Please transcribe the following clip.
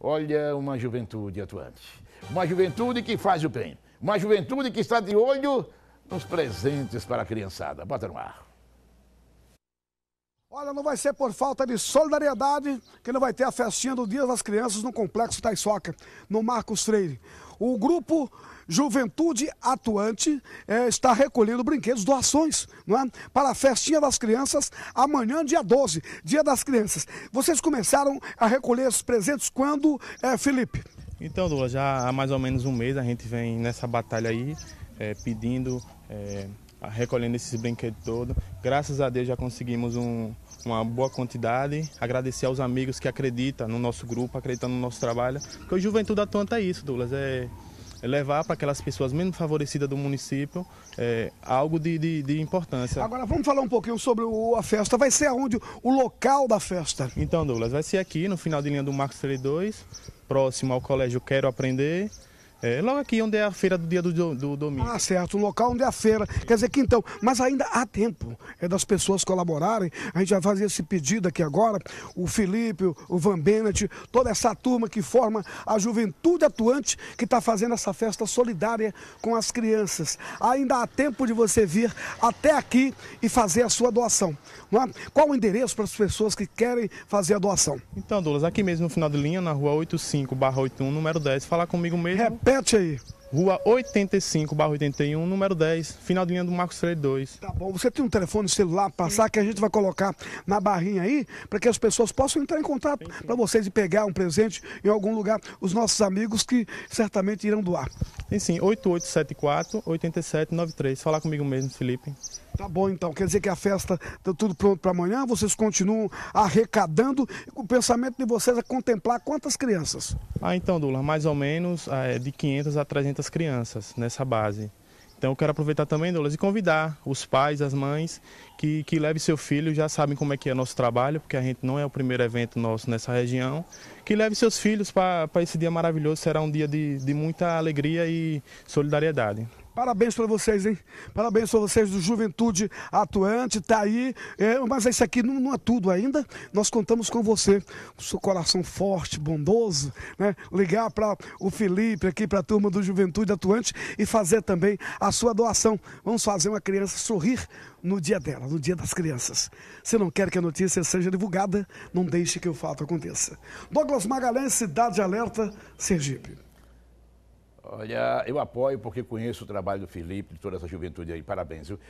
Olha, uma juventude atuante. Uma juventude que faz o bem. Uma juventude que está de olho nos presentes para a criançada. Bota no ar. Olha, não vai ser por falta de solidariedade que não vai ter a festinha do Dia das Crianças no Complexo Taisoca, no Marcos Freire. O grupo Juventude Atuante é, está recolhendo brinquedos, doações, não é? Para a festinha das crianças, amanhã, dia 12, Dia das Crianças. Vocês começaram a recolher esses presentes quando, é, Felipe? Então, Douglas, já há mais ou menos um mês a gente vem nessa batalha aí, é, pedindo é, recolhendo esses brinquedos todos. Graças a Deus já conseguimos um, uma boa quantidade. Agradecer aos amigos que acreditam no nosso grupo, acreditam no nosso trabalho. Porque a Juventude Atuante é isso, Douglas. É, é levar para aquelas pessoas menos favorecidas do município é, algo de, de, de, importância. Agora vamos falar um pouquinho sobre o, a festa. Vai ser aonde? O local da festa? Então, Douglas, vai ser aqui no final de linha do Marcos 32, próximo ao Colégio Quero Aprender. É, logo aqui onde é a feira do dia do, do, domingo. Ah, certo, o local onde é a feira. Quer dizer que então, mas ainda há tempo é das pessoas colaborarem. A gente vai fazer esse pedido aqui agora. O Felipe, o Van Bennett, toda essa turma que forma a juventude atuante que está fazendo essa festa solidária com as crianças. Ainda há tempo de você vir até aqui e fazer a sua doação. É? Qual o endereço para as pessoas que querem fazer a doação? Então, Douglas, aqui mesmo no final de linha, na rua 85 barra 81, número 10, falar comigo mesmo. Repete aí. Rua 85, barro 81, número 10, final de linha do Marcos Freire 2. Tá bom, você tem um telefone celular passar que a gente vai colocar na barrinha aí, para que as pessoas possam entrar em contato para vocês e pegar um presente em algum lugar, os nossos amigos que certamente irão doar. Enfim, 8874-8793. Falar comigo mesmo, Felipe. Tá bom então, quer dizer que a festa está tudo pronto para amanhã, vocês continuam arrecadando. O pensamento de vocês é contemplar quantas crianças? Ah, então, Dula, mais ou menos é, de 500 a 300 crianças nessa base. Então eu quero aproveitar também, Douglas, e convidar os pais, as mães, que, que leve seu filho, já sabem como é que é nosso trabalho, porque a gente não é o primeiro evento nosso nessa região, que leve seus filhos para esse dia maravilhoso, será um dia de, de muita alegria e solidariedade. Parabéns para vocês, hein? Parabéns para vocês do Juventude Atuante, tá aí. É, mas isso aqui não, não, é tudo ainda. Nós contamos com você, com seu coração forte, bondoso, né? Ligar para o Felipe aqui, para a turma do Juventude Atuante e fazer também a sua doação. Vamos fazer uma criança sorrir no dia dela, no dia das crianças. Se não quer que a notícia seja divulgada, não deixe que o fato aconteça. Douglas Magalhães, Cidade Alerta, Sergipe. Olha, eu apoio porque conheço o trabalho do Felipe, de toda essa juventude aí. Parabéns. Viu?